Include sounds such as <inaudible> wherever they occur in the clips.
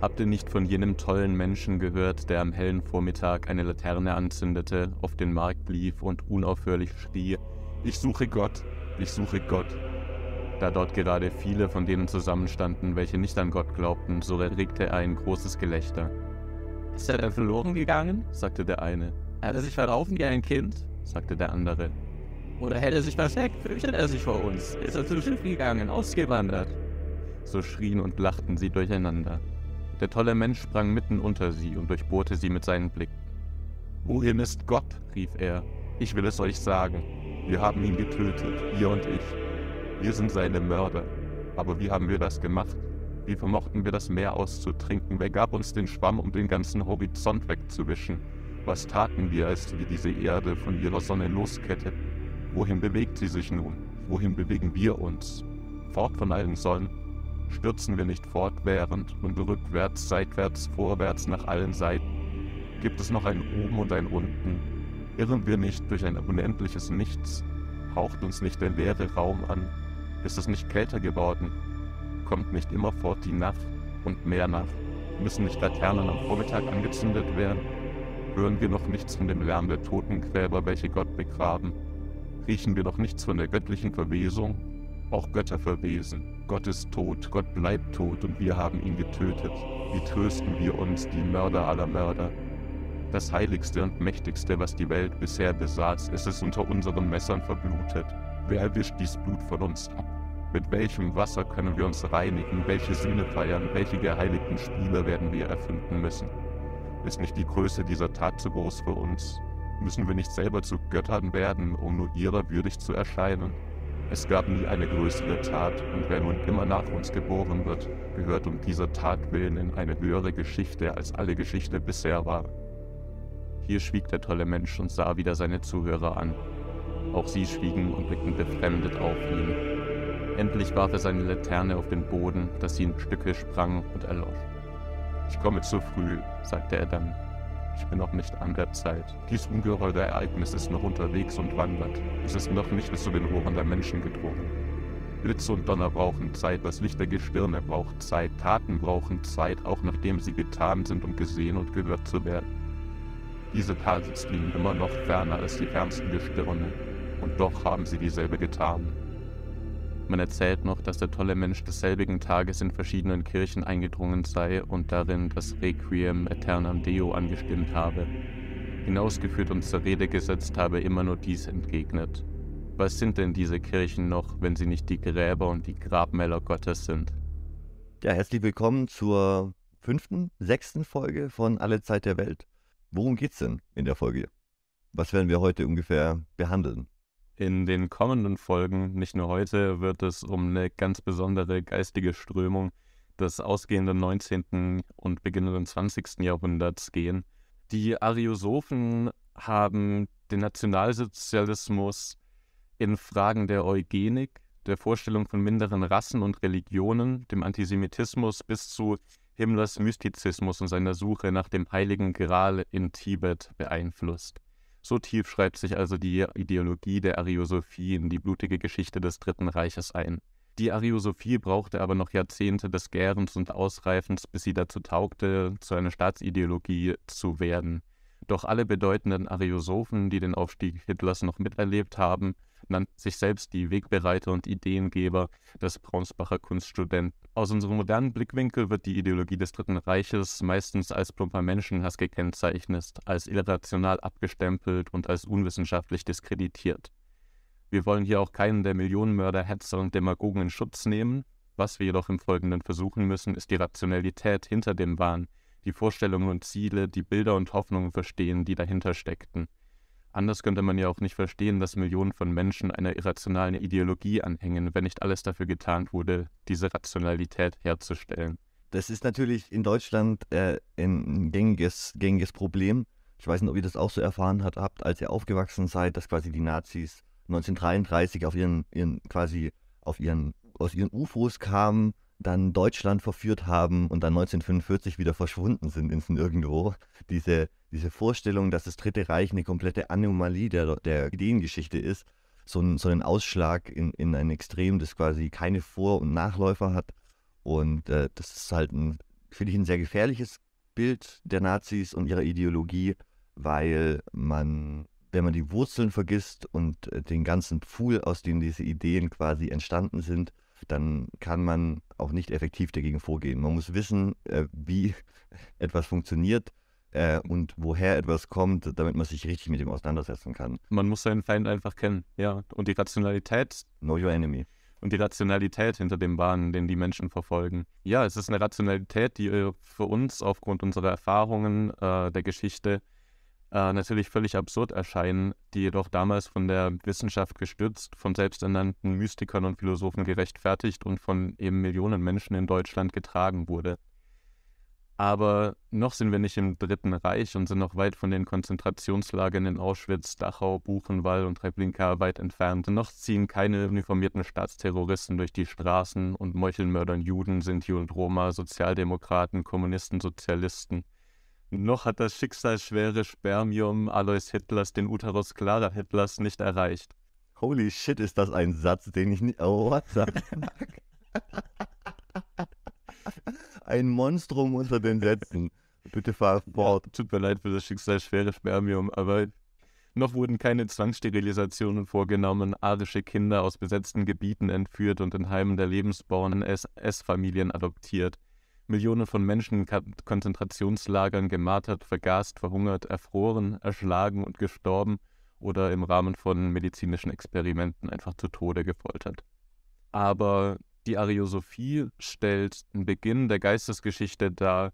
Habt ihr nicht von jenem tollen Menschen gehört, der am hellen Vormittag eine Laterne anzündete, auf den Markt lief und unaufhörlich schrie, ich suche Gott, ich suche Gott. Da dort gerade viele von denen zusammenstanden, welche nicht an Gott glaubten, so erregte er ein großes Gelächter. Ist er denn verloren gegangen? sagte der eine. Hat er sich verlaufen wie ein Kind? sagte der andere. Oder hätte er sich versteckt, fürchtet er sich vor uns, ist er zu Schiff gegangen, ausgewandert. So schrien und lachten sie durcheinander. Der tolle Mensch sprang mitten unter sie und durchbohrte sie mit seinen Blicken. Wohin ist Gott, rief er. Ich will es euch sagen. Wir haben ihn getötet, ihr und ich. Wir sind seine Mörder. Aber wie haben wir das gemacht? Wie vermochten wir das Meer auszutrinken? Wer gab uns den Schwamm, um den ganzen Horizont wegzuwischen? Was taten wir, als wir diese Erde von ihrer Sonne losketteten? Wohin bewegt sie sich nun? Wohin bewegen wir uns? Fort von allen Sonnen, stürzen wir nicht fortwährend und rückwärts, seitwärts, vorwärts nach allen Seiten? Gibt es noch ein Oben und ein Unten? Irren wir nicht durch ein unendliches Nichts? Haucht uns nicht der leere Raum an? Ist es nicht kälter geworden? Kommt nicht immerfort die Nacht und mehr Nacht? Müssen nicht Laternen am Vormittag angezündet werden? Hören wir noch nichts von dem Lärm der Totengräber, welche Gott begraben? Riechen wir noch nichts von der göttlichen Verwesung, auch Götter verwesen. Gott ist tot, Gott bleibt tot und wir haben ihn getötet. Wie trösten wir uns, die Mörder aller Mörder? Das heiligste und mächtigste, was die Welt bisher besaß, ist es unter unseren Messern verblutet. Wer wischt dies Blut von uns ab? Mit welchem Wasser können wir uns reinigen? Welche Sühne feiern? Welche geheiligten Spiele werden wir erfinden müssen? Ist nicht die Größe dieser Tat zu groß für uns? Müssen wir nicht selber zu Göttern werden, um nur ihrer würdig zu erscheinen? Es gab nie eine größere Tat, und wer nun immer nach uns geboren wird, gehört um dieser Tat willen in eine höhere Geschichte als alle Geschichte bisher war. Hier schwieg der tolle Mensch und sah wieder seine Zuhörer an. Auch sie schwiegen und blickten befremdet auf ihn. Endlich warf er seine Laterne auf den Boden, dass sie in Stücke sprang und erlosch. Ich komme zu früh, sagte er dann. Ich bin noch nicht an der Zeit. Dies ungeheure Ereignis ist noch unterwegs und wandert. Es ist noch nicht bis zu den Ohren der Menschen gedrungen. Blitz und Donner brauchen Zeit, das Licht der Gestirne braucht Zeit, Taten brauchen Zeit, auch nachdem sie getan sind, um gesehen und gehört zu werden. Diese Taten liegen immer noch ferner als die fernsten Gestirne, und doch haben sie dieselbe getan. Man erzählt noch, dass der tolle Mensch desselbigen Tages in verschiedenen Kirchen eingedrungen sei und darin das Requiem Aeternam Deo angestimmt habe. Hinausgeführt und zur Rede gesetzt habe immer nur dies entgegnet. Was sind denn diese Kirchen noch, wenn sie nicht die Gräber und die Grabmäler Gottes sind? Ja, herzlich willkommen zur fünften, sechsten Folge von Alle Zeit der Welt. Worum geht's denn in der Folge? Was werden wir heute ungefähr behandeln? In den kommenden Folgen, nicht nur heute, wird es um eine ganz besondere geistige Strömung des ausgehenden 19. und beginnenden 20. Jahrhunderts gehen. Die Ariosophen haben den Nationalsozialismus in Fragen der Eugenik, der Vorstellung von minderen Rassen und Religionen, dem Antisemitismus bis zu Himmlers Mystizismus und seiner Suche nach dem Heiligen Gral in Tibet beeinflusst. So tief schreibt sich also die Ideologie der Ariosophie in die blutige Geschichte des Dritten Reiches ein. Die Ariosophie brauchte aber noch Jahrzehnte des Gärens und Ausreifens, bis sie dazu taugte, zu einer Staatsideologie zu werden. Doch alle bedeutenden Ariosophen, die den Aufstieg Hitlers noch miterlebt haben, nannten sich selbst die Wegbereiter und Ideengeber des Braunsbacher Kunststudenten. Aus unserem modernen Blickwinkel wird die Ideologie des Dritten Reiches meistens als plumper Menschenhass gekennzeichnet, als irrational abgestempelt und als unwissenschaftlich diskreditiert. Wir wollen hier auch keinen der Millionenmörder, Hetzer und Demagogen in Schutz nehmen. Was wir jedoch im Folgenden versuchen müssen, ist die Rationalität hinter dem Wahn, die Vorstellungen und Ziele, die Bilder und Hoffnungen verstehen, die dahinter steckten. Anders könnte man ja auch nicht verstehen, dass Millionen von Menschen einer irrationalen Ideologie anhängen, wenn nicht alles dafür getan wurde, diese Rationalität herzustellen. Das ist natürlich in Deutschland äh, ein gängiges, gängiges Problem. Ich weiß nicht, ob ihr das auch so erfahren habt, als ihr aufgewachsen seid, dass quasi die Nazis 1933 auf ihren, ihren quasi auf ihren, aus ihren UFOs kamen dann Deutschland verführt haben und dann 1945 wieder verschwunden sind ins Nirgendwo. Diese, diese Vorstellung, dass das Dritte Reich eine komplette Anomalie der, der Ideengeschichte ist, so, ein, so einen Ausschlag in, in ein Extrem, das quasi keine Vor- und Nachläufer hat. Und äh, das ist halt, finde ich, ein sehr gefährliches Bild der Nazis und ihrer Ideologie, weil man, wenn man die Wurzeln vergisst und äh, den ganzen Pfuhl, aus dem diese Ideen quasi entstanden sind, dann kann man auch nicht effektiv dagegen vorgehen. Man muss wissen, äh, wie <laughs> etwas funktioniert äh, und woher etwas kommt, damit man sich richtig mit dem auseinandersetzen kann. Man muss seinen Feind einfach kennen, ja. Und die Rationalität. Know your enemy. Und die Rationalität hinter den Bahnen, den die Menschen verfolgen. Ja, es ist eine Rationalität, die äh, für uns aufgrund unserer Erfahrungen, äh, der Geschichte, äh, natürlich völlig absurd erscheinen, die jedoch damals von der Wissenschaft gestützt, von selbsternannten Mystikern und Philosophen gerechtfertigt und von eben Millionen Menschen in Deutschland getragen wurde. Aber noch sind wir nicht im Dritten Reich und sind noch weit von den Konzentrationslagern in Auschwitz, Dachau, Buchenwald und Treblinka weit entfernt. noch ziehen keine uniformierten Staatsterroristen durch die Straßen und meucheln Mördern Juden, Sinti und Roma, Sozialdemokraten, Kommunisten, Sozialisten. Noch hat das schicksalsschwere Spermium Alois Hitlers den Uterus Clara Hitlers nicht erreicht. Holy shit, ist das ein Satz, den ich nicht. Oh, what the <laughs> fuck? ein Monstrum unter den Sätzen. Bitte fahr fort. Ja, tut mir leid für das schicksalsschwere Spermium, aber noch wurden keine Zwangssterilisationen vorgenommen, arische Kinder aus besetzten Gebieten entführt und in Heimen der Lebensbornen ss familien adoptiert. Millionen von Menschen in Konzentrationslagern gemartert, vergast, verhungert, erfroren, erschlagen und gestorben oder im Rahmen von medizinischen Experimenten einfach zu Tode gefoltert. Aber die Ariosophie stellt einen Beginn der Geistesgeschichte dar,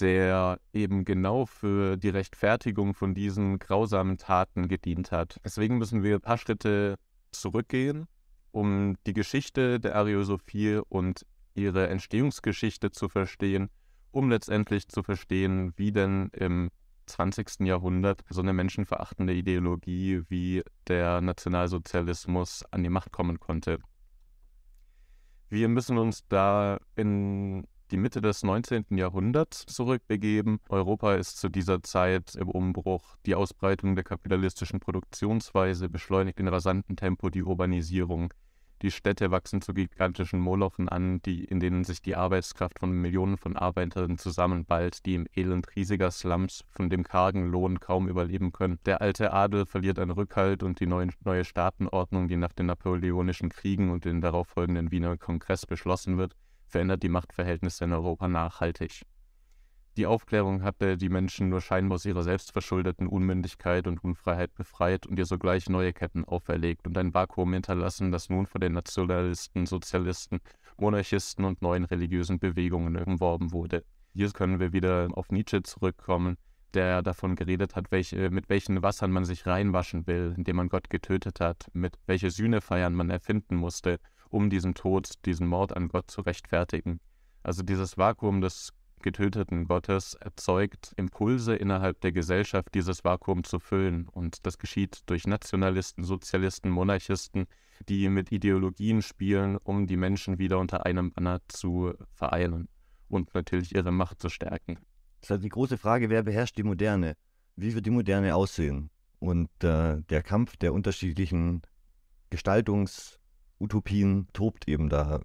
der eben genau für die Rechtfertigung von diesen grausamen Taten gedient hat. Deswegen müssen wir ein paar Schritte zurückgehen, um die Geschichte der Ariosophie und ihre Entstehungsgeschichte zu verstehen, um letztendlich zu verstehen, wie denn im 20. Jahrhundert so eine menschenverachtende Ideologie wie der Nationalsozialismus an die Macht kommen konnte. Wir müssen uns da in die Mitte des 19. Jahrhunderts zurückbegeben. Europa ist zu dieser Zeit im Umbruch. Die Ausbreitung der kapitalistischen Produktionsweise beschleunigt in rasantem Tempo die Urbanisierung. Die Städte wachsen zu gigantischen Molochen an, die, in denen sich die Arbeitskraft von Millionen von Arbeitern zusammenballt, die im Elend riesiger Slums von dem kargen Lohn kaum überleben können. Der alte Adel verliert an Rückhalt und die neuen, neue Staatenordnung, die nach den napoleonischen Kriegen und den darauffolgenden Wiener Kongress beschlossen wird, verändert die Machtverhältnisse in Europa nachhaltig. Die Aufklärung hatte die Menschen nur scheinbar aus ihrer selbstverschuldeten Unmündigkeit und Unfreiheit befreit und ihr sogleich neue Ketten auferlegt und ein Vakuum hinterlassen, das nun von den Nationalisten, Sozialisten, Monarchisten und neuen religiösen Bewegungen umworben wurde. Hier können wir wieder auf Nietzsche zurückkommen, der davon geredet hat, welche, mit welchen Wassern man sich reinwaschen will, indem man Gott getötet hat, mit welche Sühnefeiern man erfinden musste, um diesen Tod, diesen Mord an Gott zu rechtfertigen. Also dieses Vakuum, das getöteten Gottes erzeugt, Impulse innerhalb der Gesellschaft, dieses Vakuum zu füllen. Und das geschieht durch Nationalisten, Sozialisten, Monarchisten, die mit Ideologien spielen, um die Menschen wieder unter einem Banner zu vereinen und natürlich ihre Macht zu stärken. Es ist halt die große Frage, wer beherrscht die Moderne? Wie wird die Moderne aussehen? Und äh, der Kampf der unterschiedlichen Gestaltungs- Utopien tobt eben da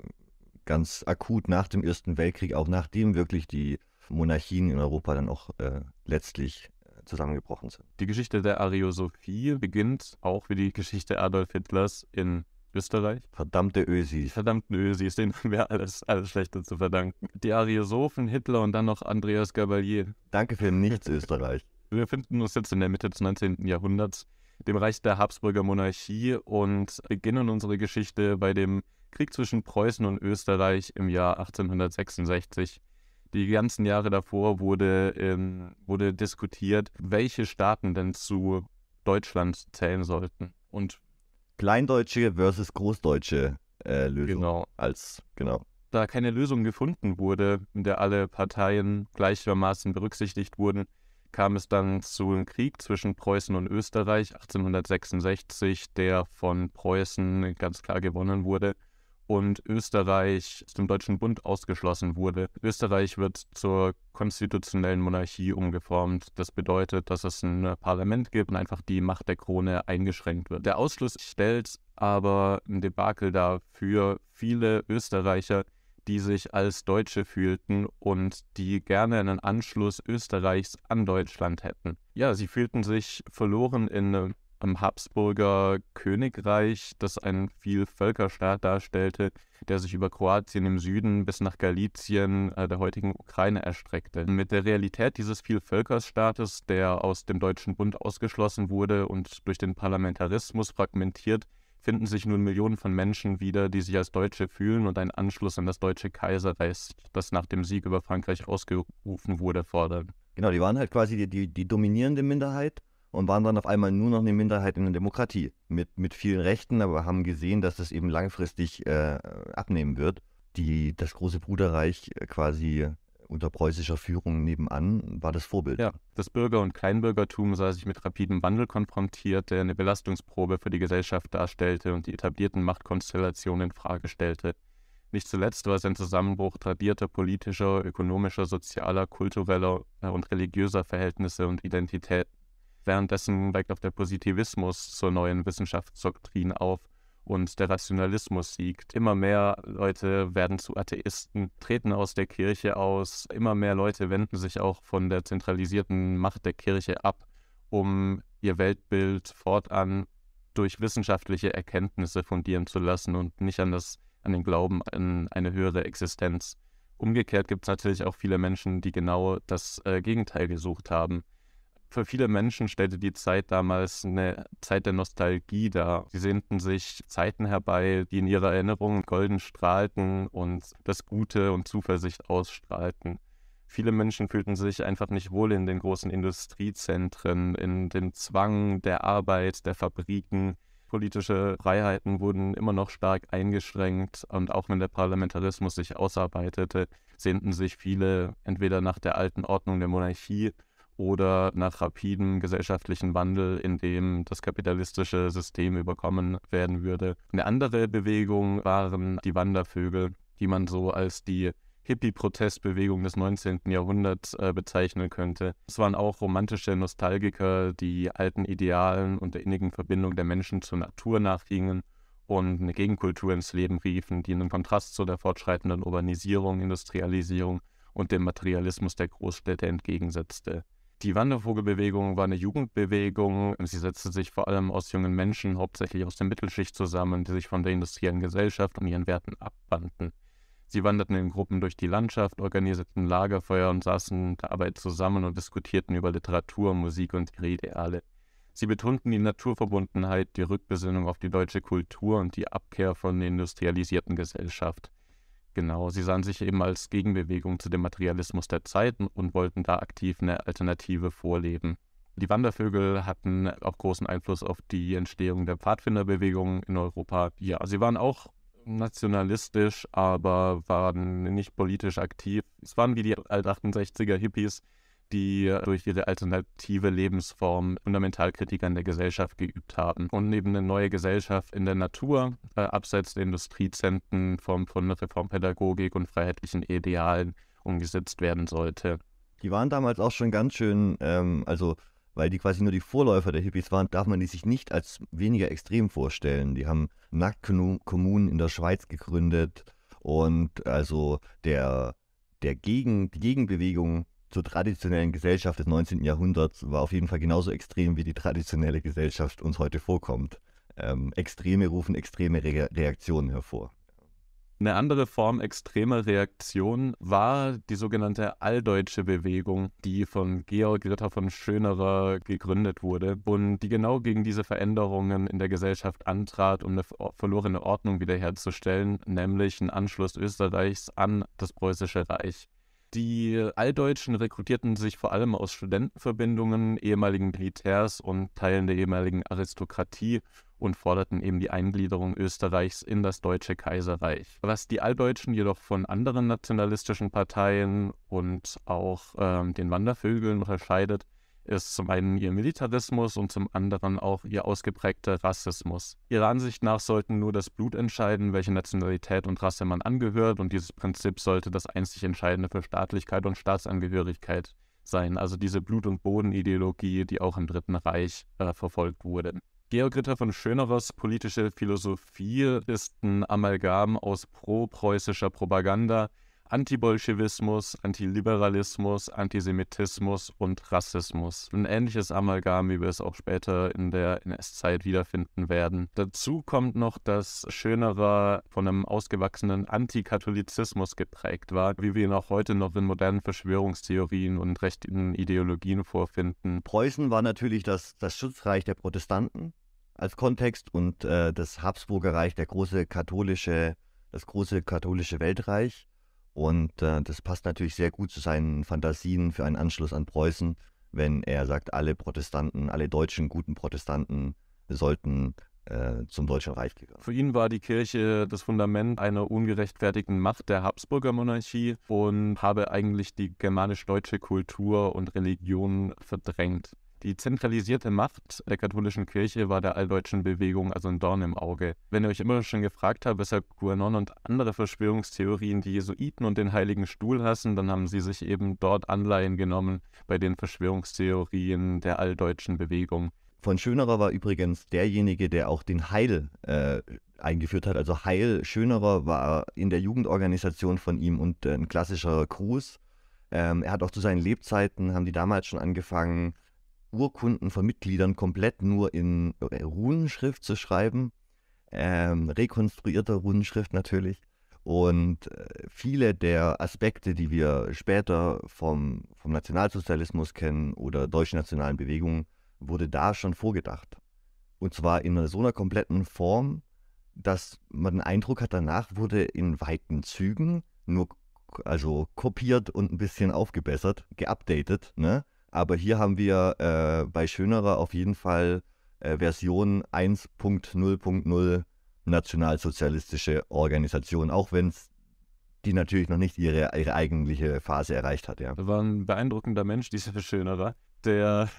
ganz akut nach dem Ersten Weltkrieg, auch nachdem wirklich die Monarchien in Europa dann auch äh, letztlich äh, zusammengebrochen sind. Die Geschichte der Ariosophie beginnt auch wie die Geschichte Adolf Hitlers in Österreich. Verdammte Ösi. Die Ösi, Ösis, denen haben wir alles, alles Schlechte zu verdanken. Die Ariosophen, Hitler und dann noch Andreas Gabalier. Danke für nichts, Österreich. Wir befinden uns jetzt in der Mitte des 19. Jahrhunderts, dem Reich der Habsburger Monarchie und beginnen unsere Geschichte bei dem Krieg zwischen Preußen und Österreich im Jahr 1866. Die ganzen Jahre davor wurde, ähm, wurde diskutiert, welche Staaten denn zu Deutschland zählen sollten. Und Kleindeutsche versus Großdeutsche äh, Lösung. Genau. Als, genau. Da keine Lösung gefunden wurde, in der alle Parteien gleichermaßen berücksichtigt wurden, kam es dann zu einem Krieg zwischen Preußen und Österreich 1866, der von Preußen ganz klar gewonnen wurde und Österreich aus dem Deutschen Bund ausgeschlossen wurde. Österreich wird zur konstitutionellen Monarchie umgeformt. Das bedeutet, dass es ein Parlament gibt und einfach die Macht der Krone eingeschränkt wird. Der Ausschluss stellt aber ein Debakel dar für viele Österreicher, die sich als Deutsche fühlten und die gerne einen Anschluss Österreichs an Deutschland hätten. Ja, sie fühlten sich verloren in am Habsburger Königreich, das ein Vielvölkerstaat darstellte, der sich über Kroatien im Süden bis nach Galizien, äh, der heutigen Ukraine, erstreckte. Mit der Realität dieses Vielvölkerstaates, der aus dem Deutschen Bund ausgeschlossen wurde und durch den Parlamentarismus fragmentiert, finden sich nun Millionen von Menschen wieder, die sich als Deutsche fühlen und einen Anschluss an das deutsche Kaiserreich, das nach dem Sieg über Frankreich ausgerufen wurde, fordern. Genau, die waren halt quasi die, die, die dominierende Minderheit und waren dann auf einmal nur noch eine Minderheit in der Demokratie mit, mit vielen Rechten, aber haben gesehen, dass das eben langfristig äh, abnehmen wird. Die, das große Bruderreich äh, quasi unter preußischer Führung nebenan war das Vorbild. Ja, das Bürger- und Kleinbürgertum sah sich mit rapidem Wandel konfrontiert, der eine Belastungsprobe für die Gesellschaft darstellte und die etablierten Machtkonstellationen in Frage stellte. Nicht zuletzt war es ein Zusammenbruch tradierter politischer, ökonomischer, sozialer, kultureller äh, und religiöser Verhältnisse und Identitäten Währenddessen steigt auch der Positivismus zur neuen Wissenschaftsdoktrin auf und der Rationalismus siegt. Immer mehr Leute werden zu Atheisten, treten aus der Kirche aus, immer mehr Leute wenden sich auch von der zentralisierten Macht der Kirche ab, um ihr Weltbild fortan durch wissenschaftliche Erkenntnisse fundieren zu lassen und nicht an, das, an den Glauben an eine höhere Existenz. Umgekehrt gibt es natürlich auch viele Menschen, die genau das äh, Gegenteil gesucht haben für viele Menschen stellte die Zeit damals eine Zeit der Nostalgie dar. Sie sehnten sich Zeiten herbei, die in ihrer Erinnerung golden strahlten und das Gute und Zuversicht ausstrahlten. Viele Menschen fühlten sich einfach nicht wohl in den großen Industriezentren, in dem Zwang der Arbeit, der Fabriken. Politische Freiheiten wurden immer noch stark eingeschränkt und auch wenn der Parlamentarismus sich ausarbeitete, sehnten sich viele entweder nach der alten Ordnung der Monarchie oder nach rapidem gesellschaftlichen Wandel, in dem das kapitalistische System überkommen werden würde. Eine andere Bewegung waren die Wandervögel, die man so als die Hippie-Protestbewegung des 19. Jahrhunderts äh, bezeichnen könnte. Es waren auch romantische Nostalgiker, die alten Idealen und der innigen Verbindung der Menschen zur Natur nachgingen und eine Gegenkultur ins Leben riefen, die einen Kontrast zu der fortschreitenden Urbanisierung, Industrialisierung und dem Materialismus der Großstädte entgegensetzte. Die Wandervogelbewegung war eine Jugendbewegung. Sie setzte sich vor allem aus jungen Menschen, hauptsächlich aus der Mittelschicht zusammen, die sich von der industriellen Gesellschaft und ihren Werten abwandten. Sie wanderten in Gruppen durch die Landschaft, organisierten Lagerfeuer und saßen dabei zusammen und diskutierten über Literatur, Musik und ihre Ideale. Sie betonten die Naturverbundenheit, die Rückbesinnung auf die deutsche Kultur und die Abkehr von der industrialisierten Gesellschaft. Genau, sie sahen sich eben als Gegenbewegung zu dem Materialismus der Zeit und wollten da aktiv eine Alternative vorleben. Die Wandervögel hatten auch großen Einfluss auf die Entstehung der Pfadfinderbewegung in Europa. Ja, sie waren auch nationalistisch, aber waren nicht politisch aktiv. Es waren wie die Alt-68er-Hippies, die durch ihre alternative Lebensform Fundamentalkritik an der Gesellschaft geübt haben. Und neben eine neue Gesellschaft in der Natur, äh, abseits der Industriezentren von, von Reformpädagogik und freiheitlichen Idealen umgesetzt werden sollte. Die waren damals auch schon ganz schön, ähm, also weil die quasi nur die Vorläufer der Hippies waren, darf man die sich nicht als weniger extrem vorstellen. Die haben Nacktkommunen in der Schweiz gegründet und also der, der Gegen, die Gegenbewegung zur traditionellen Gesellschaft des 19. Jahrhunderts war auf jeden Fall genauso extrem, wie die traditionelle Gesellschaft uns heute vorkommt. Ähm, Extreme rufen extreme Re Reaktionen hervor. Eine andere Form extremer Reaktion war die sogenannte Alldeutsche Bewegung, die von Georg Ritter von Schönerer gegründet wurde und die genau gegen diese Veränderungen in der Gesellschaft antrat, um eine verlorene Ordnung wiederherzustellen, nämlich einen Anschluss Österreichs an das Preußische Reich. Die Alldeutschen rekrutierten sich vor allem aus Studentenverbindungen, ehemaligen Militärs und Teilen der ehemaligen Aristokratie und forderten eben die Eingliederung Österreichs in das Deutsche Kaiserreich. Was die Alldeutschen jedoch von anderen nationalistischen Parteien und auch ähm, den Wandervögeln unterscheidet, ist zum einen ihr Militarismus und zum anderen auch ihr ausgeprägter Rassismus. Ihrer Ansicht nach sollten nur das Blut entscheiden, welche Nationalität und Rasse man angehört und dieses Prinzip sollte das einzig Entscheidende für Staatlichkeit und Staatsangehörigkeit sein. Also diese Blut- und Bodenideologie, die auch im Dritten Reich äh, verfolgt wurde. Georg Ritter von Schönerers politische Philosophie ist ein Amalgam aus pro-preußischer Propaganda, Antibolschewismus, Antiliberalismus, Antisemitismus und Rassismus. Ein ähnliches Amalgam, wie wir es auch später in der NS-Zeit wiederfinden werden. Dazu kommt noch, dass Schönerer von einem ausgewachsenen Antikatholizismus geprägt war, wie wir ihn auch heute noch in modernen Verschwörungstheorien und rechten Ideologien vorfinden. Preußen war natürlich das, das Schutzreich der Protestanten als Kontext und äh, das Habsburger Reich, der große katholische, das große katholische Weltreich. Und äh, das passt natürlich sehr gut zu seinen Fantasien für einen Anschluss an Preußen, wenn er sagt, alle Protestanten, alle deutschen guten Protestanten sollten äh, zum Deutschen Reich gehören. Für ihn war die Kirche das Fundament einer ungerechtfertigten Macht der Habsburger Monarchie und habe eigentlich die germanisch-deutsche Kultur und Religion verdrängt. Die zentralisierte Macht der katholischen Kirche war der alldeutschen Bewegung also ein Dorn im Auge. Wenn ihr euch immer schon gefragt habt, weshalb QAnon und andere Verschwörungstheorien die Jesuiten und den Heiligen Stuhl hassen, dann haben sie sich eben dort Anleihen genommen bei den Verschwörungstheorien der alldeutschen Bewegung. Von Schönerer war übrigens derjenige, der auch den Heil äh, eingeführt hat. Also Heil Schönerer war in der Jugendorganisation von ihm und äh, ein klassischer Gruß. Ähm, er hat auch zu seinen Lebzeiten, haben die damals schon angefangen, Urkunden von Mitgliedern komplett nur in äh, Runenschrift zu schreiben, ähm, rekonstruierter Runenschrift natürlich. Und äh, viele der Aspekte, die wir später vom, vom Nationalsozialismus kennen oder deutschen nationalen Bewegungen, wurde da schon vorgedacht. Und zwar in so einer kompletten Form, dass man den Eindruck hat, danach wurde in weiten Zügen nur also kopiert und ein bisschen aufgebessert, geupdatet, ne? Aber hier haben wir äh, bei Schönerer auf jeden Fall äh, Version 1.0.0 nationalsozialistische Organisation, auch wenn es die natürlich noch nicht ihre, ihre eigentliche Phase erreicht hat. Ja. war ein beeindruckender Mensch, dieser Schönerer, der,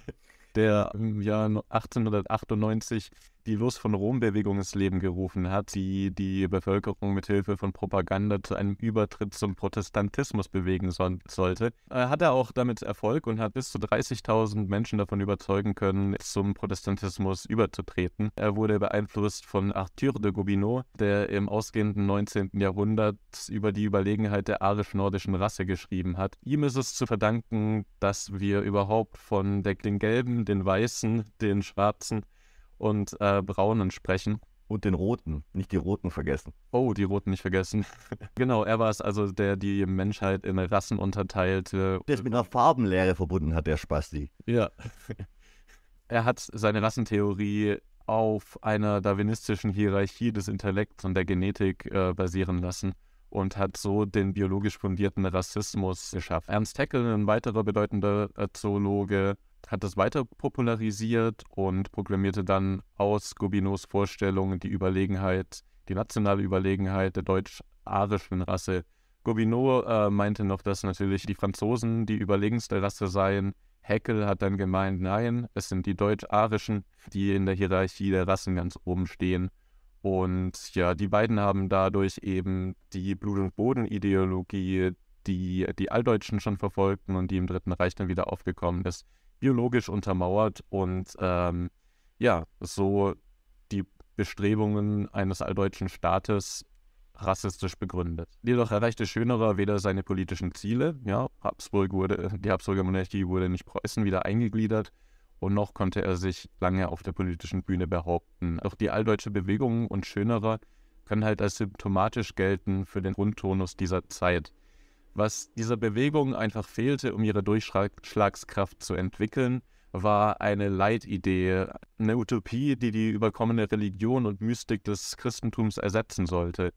der im Jahr 1898 die Los von Rom-Bewegung ins Leben gerufen hat, die die Bevölkerung mithilfe von Propaganda zu einem Übertritt zum Protestantismus bewegen so sollte, äh, hat er auch damit Erfolg und hat bis zu 30.000 Menschen davon überzeugen können, zum Protestantismus überzutreten. Er wurde beeinflusst von Arthur de Gobineau, der im ausgehenden 19. Jahrhundert über die Überlegenheit der arisch-nordischen Rasse geschrieben hat. Ihm ist es zu verdanken, dass wir überhaupt von der, den Gelben, den Weißen, den Schwarzen und äh, Braunen sprechen. Und den Roten, nicht die Roten vergessen. Oh, die Roten nicht vergessen. <laughs> genau, er war es also, der die Menschheit in Rassen unterteilte. Der es mit einer Farbenlehre verbunden hat, der Spasti. Ja. <laughs> er hat seine Rassentheorie auf einer darwinistischen Hierarchie des Intellekts und der Genetik äh, basieren lassen und hat so den biologisch fundierten Rassismus geschafft. Ernst Haeckel, ein weiterer bedeutender äh, Zoologe, hat das weiter popularisiert und proklamierte dann aus Gobineaus Vorstellungen die Überlegenheit, die nationale Überlegenheit der deutsch-arischen Rasse. Gobineau äh, meinte noch, dass natürlich die Franzosen die überlegenste Rasse seien. Heckel hat dann gemeint, nein, es sind die deutsch-arischen, die in der Hierarchie der Rassen ganz oben stehen. Und ja, die beiden haben dadurch eben die Blut- und Boden-Ideologie, die die Alldeutschen schon verfolgten und die im Dritten Reich dann wieder aufgekommen ist, biologisch untermauert und ähm, ja, so die Bestrebungen eines alldeutschen Staates rassistisch begründet. Jedoch erreichte Schönerer weder seine politischen Ziele, ja, Habsburg wurde, die Habsburger Monarchie wurde nicht Preußen wieder eingegliedert und noch konnte er sich lange auf der politischen Bühne behaupten. Doch die alldeutsche Bewegung und Schönerer können halt als symptomatisch gelten für den Grundtonus dieser Zeit. Was dieser Bewegung einfach fehlte, um ihre Durchschlagskraft zu entwickeln, war eine Leitidee, eine Utopie, die die überkommene Religion und Mystik des Christentums ersetzen sollte.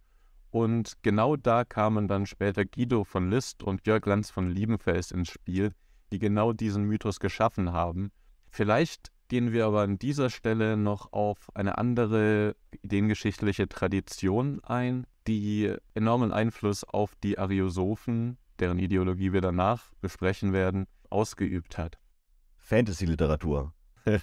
Und genau da kamen dann später Guido von List und Jörg Lanz von Liebenfels ins Spiel, die genau diesen Mythos geschaffen haben. Vielleicht gehen wir aber an dieser Stelle noch auf eine andere ideengeschichtliche Tradition ein, die enormen Einfluss auf die Ariosophen, deren Ideologie wir danach besprechen werden, ausgeübt hat. Fantasy-Literatur. <laughs>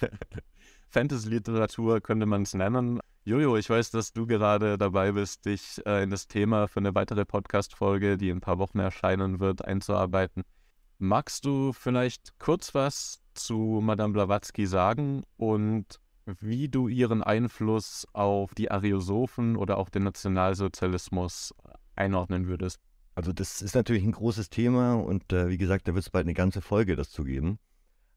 Fantasy-Literatur könnte man es nennen. Jojo, ich weiß, dass du gerade dabei bist, dich äh, in das Thema für eine weitere Podcast-Folge, die in ein paar Wochen erscheinen wird, einzuarbeiten. Magst du vielleicht kurz was zu Madame Blavatsky sagen und wie du ihren Einfluss auf die Ariosophen oder auch den Nationalsozialismus einordnen würdest. Also das ist natürlich ein großes Thema und äh, wie gesagt, da wird es bald eine ganze Folge dazu geben.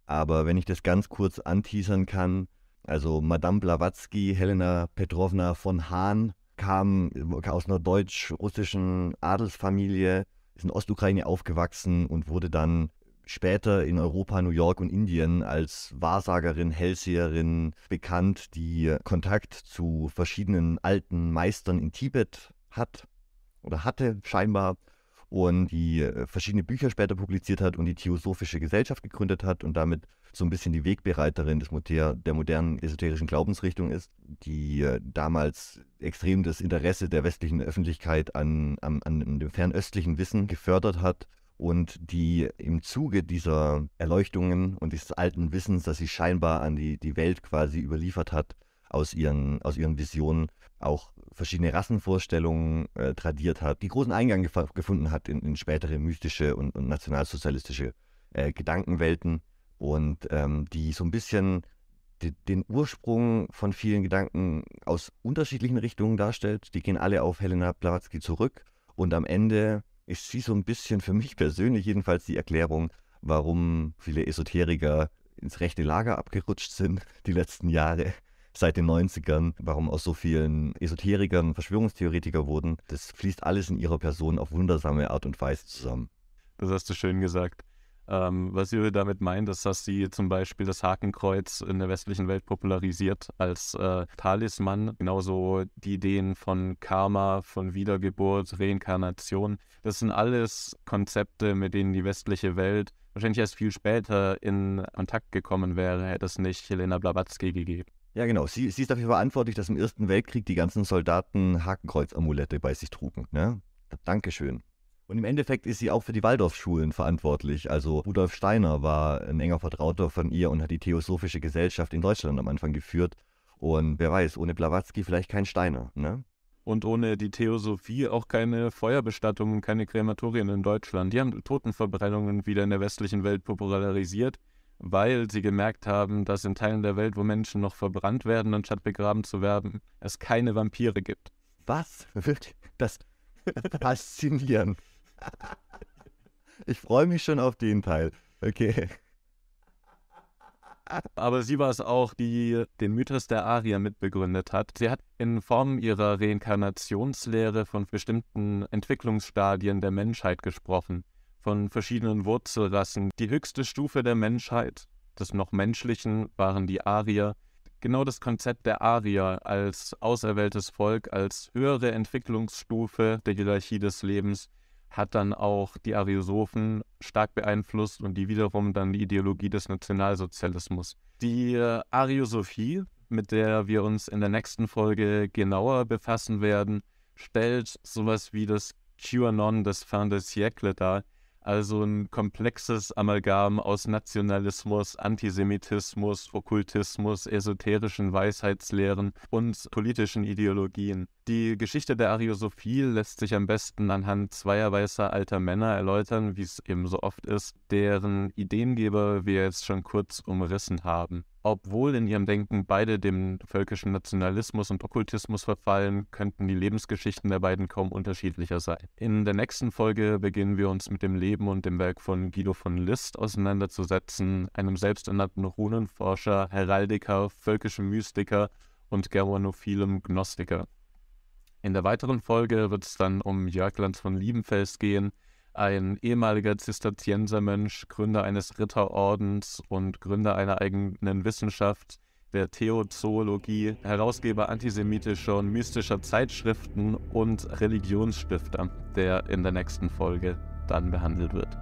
Aber wenn ich das ganz kurz anteasern kann, also Madame Blavatsky, Helena Petrovna von Hahn kam äh, aus einer deutsch-russischen Adelsfamilie, ist in Ostukraine aufgewachsen und wurde dann später in Europa, New York und Indien als Wahrsagerin, Hellseherin bekannt, die Kontakt zu verschiedenen alten Meistern in Tibet hat oder hatte scheinbar und die äh, verschiedene Bücher später publiziert hat und die Theosophische Gesellschaft gegründet hat und damit so ein bisschen die Wegbereiterin des, der modernen esoterischen Glaubensrichtung ist, die äh, damals extrem das Interesse der westlichen Öffentlichkeit an, an, an dem fernöstlichen Wissen gefördert hat und die im Zuge dieser Erleuchtungen und dieses alten Wissens, das sie scheinbar an die, die Welt quasi überliefert hat, aus ihren, aus ihren Visionen auch verschiedene Rassenvorstellungen äh, tradiert hat, die großen Eingang gef gefunden hat in, in, spätere mystische und, und nationalsozialistische äh, Gedankenwelten und ähm, die so ein bisschen de den Ursprung von vielen Gedanken aus unterschiedlichen Richtungen darstellt. Die gehen alle auf Helena Blavatsky zurück und am Ende ist sie so ein bisschen für mich persönlich jedenfalls die Erklärung, warum viele Esoteriker ins rechte Lager abgerutscht sind <laughs> die letzten Jahre seit den 90ern, warum aus so vielen Esoterikern Verschwörungstheoretiker wurden. Das fließt alles in ihrer Person auf wundersame Art und Weise zusammen. Das hast du schön gesagt. Ähm, was wir damit meint, ist, dass sie zum Beispiel das Hakenkreuz in der westlichen Welt popularisiert als äh, Talisman. Genauso die Ideen von Karma, von Wiedergeburt, Reinkarnation. Das sind alles Konzepte, mit denen die westliche Welt wahrscheinlich erst viel später in Kontakt gekommen wäre, hätte es nicht Helena Blavatsky gegeben. Ja, genau. Sie, sie ist dafür verantwortlich, dass im Ersten Weltkrieg die ganzen Soldaten Hakenkreuz-Amulette bei sich trugen. Ne? Dankeschön. Und im Endeffekt ist sie auch für die Waldorfschulen verantwortlich. Also Rudolf Steiner war ein enger Vertrauter von ihr und hat die Theosophische Gesellschaft in Deutschland am Anfang geführt. Und wer weiß, ohne Blavatsky vielleicht kein Steiner, ne? Und ohne die Theosophie auch keine Feuerbestattung und keine Krematorien in Deutschland. Die haben Totenverbrennungen wieder in der westlichen Welt popularisiert, weil sie gemerkt haben, dass in Teilen der Welt, wo Menschen noch verbrannt werden, anstatt begraben zu werden, es keine Vampire gibt. Was? <laughs> Wird Das faszinierend. <laughs> Ich freue mich schon auf den Teil. Okay. Aber sie war es auch, die den Mythos der Arier mitbegründet hat. Sie hat in Form ihrer Reinkarnationslehre von bestimmten Entwicklungsstadien der Menschheit gesprochen, von verschiedenen Wurzelrassen. Die höchste Stufe der Menschheit, des noch menschlichen, waren die Arier. Genau das Konzept der Arier als auserwähltes Volk, als höhere Entwicklungsstufe der Hierarchie des Lebens hat dann auch die Ariosophen stark beeinflusst und die wiederum dann die Ideologie des Nationalsozialismus. Die Ariosophie, mit der wir uns in der nächsten Folge genauer befassen werden, stellt sowas wie das QAnon des Fin des Siècle dar, also ein komplexes Amalgam aus Nationalismus, Antisemitismus, Okkultismus, esoterischen Weisheitslehren und politischen Ideologien. Die Geschichte der Ariosophie lässt sich am besten anhand zweier weißer alter Männer erläutern, wie es eben so oft ist, deren Ideengeber wir jetzt schon kurz umrissen haben. Obwohl in ihrem Denken beide dem völkischen Nationalismus und Okkultismus verfallen, könnten die Lebensgeschichten der beiden kaum unterschiedlicher sein. In der nächsten Folge beginnen wir uns mit dem Leben und dem Werk von Guido von List auseinanderzusetzen, einem selbsternannten Runenforscher, Heraldiker, völkischem Mystiker und germanophilem Gnostiker. In der weiteren Folge wird es dann um Jörg Lanz von Liebenfels gehen, ein ehemaliger Zisterziensermönch, Gründer eines Ritterordens und Gründer einer eigenen Wissenschaft, der Theozoologie, Herausgeber antisemitischer und mystischer Zeitschriften und Religionsstifter, der in der nächsten Folge dann behandelt wird.